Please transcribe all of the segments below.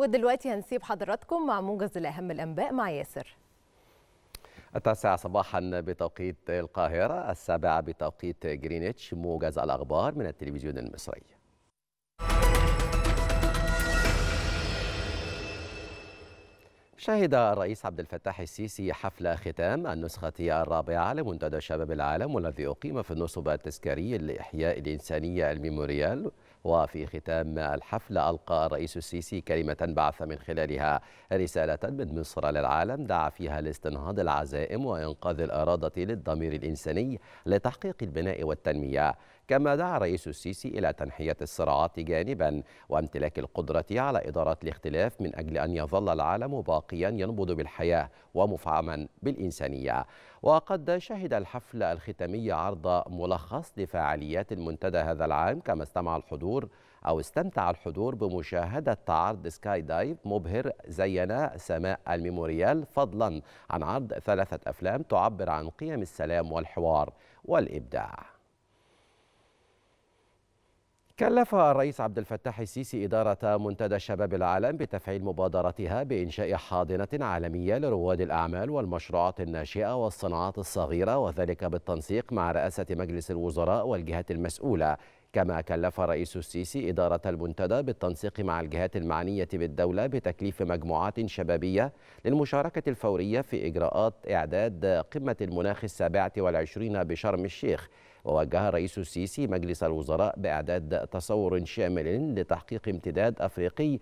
ودلوقتي هنسيب حضراتكم مع موجز الأهم الأنباء مع ياسر التاسعة صباحا بتوقيت القاهرة السابعة بتوقيت جرينتش موجز الأخبار من التلفزيون المصري شهد الرئيس عبد الفتاح السيسي حفل ختام النسخة الرابعة لمنتدى شباب العالم والذي أقيم في النصب التذكاري لإحياء الإنسانية الميموريال وفي ختام الحفلة ألقى الرئيس السيسي كلمة بعث من خلالها رسالة من مصر للعالم دعا فيها لاستنهاض العزائم وإنقاذ الإرادة للضمير الإنساني لتحقيق البناء والتنمية كما دعا رئيس السيسي إلى تنحية الصراعات جانبا وامتلاك القدرة على إدارة الاختلاف من أجل أن يظل العالم باقيا ينبض بالحياة ومفعما بالإنسانية وقد شهد الحفل الختامي عرض ملخص لفعاليات المنتدى هذا العام كما استمع الحضور أو استمتع الحضور بمشاهدة عرض سكاي دايف مبهر زينا سماء الميموريال فضلا عن عرض ثلاثة أفلام تعبر عن قيم السلام والحوار والإبداع كلف الرئيس عبد الفتاح السيسي إدارة منتدى شباب العالم بتفعيل مبادرتها بإنشاء حاضنة عالمية لرواد الأعمال والمشروعات الناشئة والصناعات الصغيرة وذلك بالتنسيق مع رئاسة مجلس الوزراء والجهات المسؤولة كما كلف الرئيس السيسي إدارة المنتدى بالتنسيق مع الجهات المعنية بالدولة بتكليف مجموعات شبابية للمشاركة الفورية في إجراءات إعداد قمة المناخ السابعة والعشرين بشرم الشيخ ووجه الرئيس السيسي مجلس الوزراء بإعداد تصور شامل لتحقيق امتداد أفريقي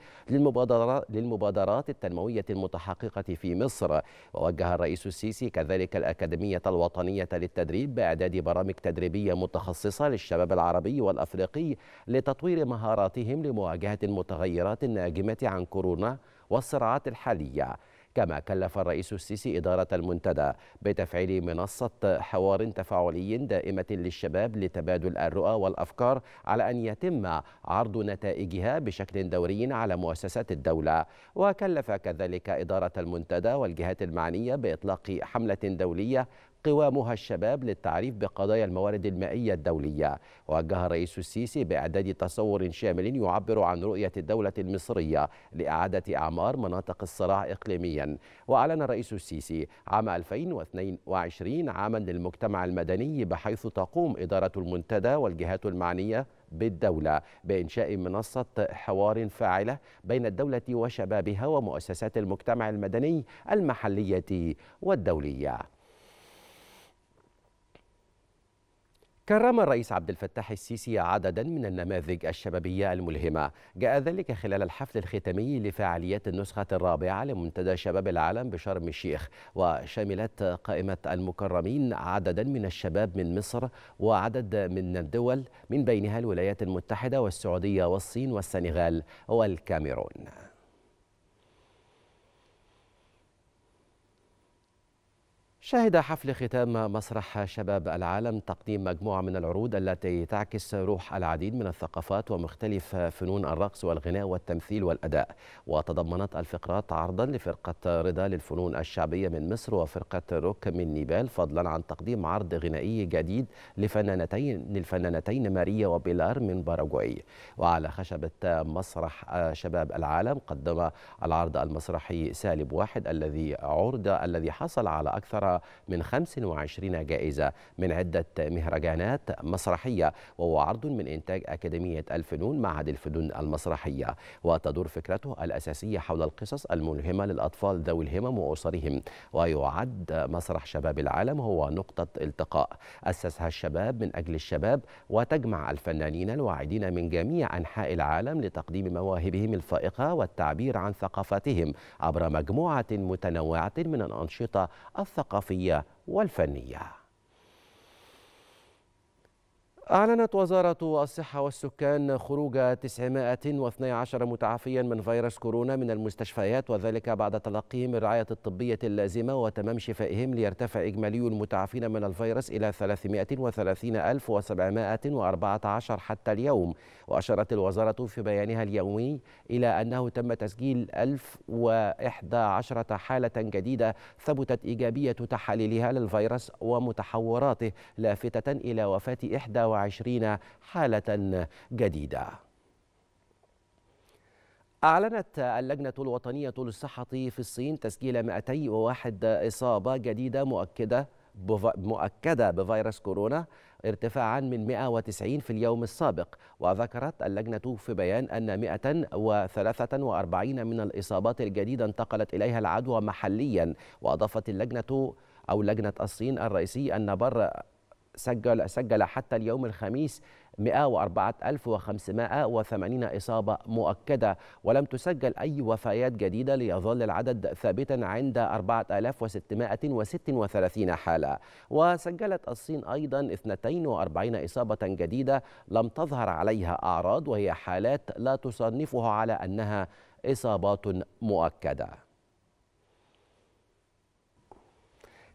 للمبادرات التنموية المتحققة في مصر ووجه الرئيس السيسي كذلك الأكاديمية الوطنية للتدريب بإعداد برامج تدريبية متخصصة للشباب العربي والأفريقي لتطوير مهاراتهم لمواجهة المتغيرات الناجمة عن كورونا والصراعات الحالية كما كلف الرئيس السيسي إدارة المنتدى بتفعيل منصة حوار تفاعلي دائمة للشباب لتبادل الرؤى والأفكار على أن يتم عرض نتائجها بشكل دوري على مؤسسات الدولة وكلف كذلك إدارة المنتدى والجهات المعنية بإطلاق حملة دولية قوامها الشباب للتعريف بقضايا الموارد المائية الدولية وجه الرئيس السيسي بإعداد تصور شامل يعبر عن رؤية الدولة المصرية لإعادة أعمار مناطق الصراع إقليميا وأعلن الرئيس السيسي عام 2022 عاما للمجتمع المدني بحيث تقوم إدارة المنتدى والجهات المعنية بالدولة بإنشاء منصة حوار فاعلة بين الدولة وشبابها ومؤسسات المجتمع المدني المحلية والدولية كرم الرئيس عبد الفتاح السيسي عددا من النماذج الشبابية الملهمة جاء ذلك خلال الحفل الختامي لفعاليات النسخة الرابعة لمنتدى شباب العالم بشرم الشيخ وشملت قائمة المكرمين عددا من الشباب من مصر وعدد من الدول من بينها الولايات المتحدة والسعودية والصين والسنغال والكاميرون شهد حفل ختام مسرح شباب العالم تقديم مجموعة من العروض التي تعكس روح العديد من الثقافات ومختلف فنون الرقص والغناء والتمثيل والأداء وتضمنت الفقرات عرضا لفرقة رضا للفنون الشعبية من مصر وفرقة روك من نيبال فضلا عن تقديم عرض غنائي جديد لفنانتين للفنانتين ماريا وبيلار من باراغواي وعلى خشبة مسرح شباب العالم قدم العرض المسرحي سالب واحد الذي عرض الذي حصل على أكثر من 25 جائزة من عدة مهرجانات مسرحية وهو عرض من إنتاج أكاديمية الفنون معهد الفنون المسرحية وتدور فكرته الأساسية حول القصص الملهمة للأطفال ذوي الهمم وأسرهم ويعد مسرح شباب العالم هو نقطة التقاء أسسها الشباب من أجل الشباب وتجمع الفنانين الواعدين من جميع أنحاء العالم لتقديم مواهبهم الفائقة والتعبير عن ثقافتهم عبر مجموعة متنوعة من الأنشطة الثقافية الثقافيه والفنيه أعلنت وزارة الصحة والسكان خروج 912 متعافيا من فيروس كورونا من المستشفيات وذلك بعد تلقيهم الرعاية الطبية اللازمة وتمام شفائهم ليرتفع إجمالي المتعافين من الفيروس إلى 330714 حتى اليوم وأشارت الوزارة في بيانها اليومي إلى أنه تم تسجيل 1011 حالة جديدة ثبتت إيجابية تحاليلها للفيروس ومتحوراته لافتة إلى وفاة إحدى وعشرين حالة جديدة أعلنت اللجنة الوطنية للصحة في الصين تسجيل 201 إصابة جديدة مؤكدة مؤكدة بفيروس كورونا ارتفاعا من 190 في اليوم السابق وذكرت اللجنة في بيان أن 143 من الإصابات الجديدة انتقلت إليها العدوى محليا وأضافت اللجنة أو لجنة الصين الرئيسي أن بر سجل سجل حتى اليوم الخميس 104580 إصابة مؤكدة ولم تسجل أي وفيات جديدة ليظل العدد ثابتا عند 4636 حالة وسجلت الصين أيضا 42 إصابة جديدة لم تظهر عليها أعراض وهي حالات لا تصنفها على أنها إصابات مؤكده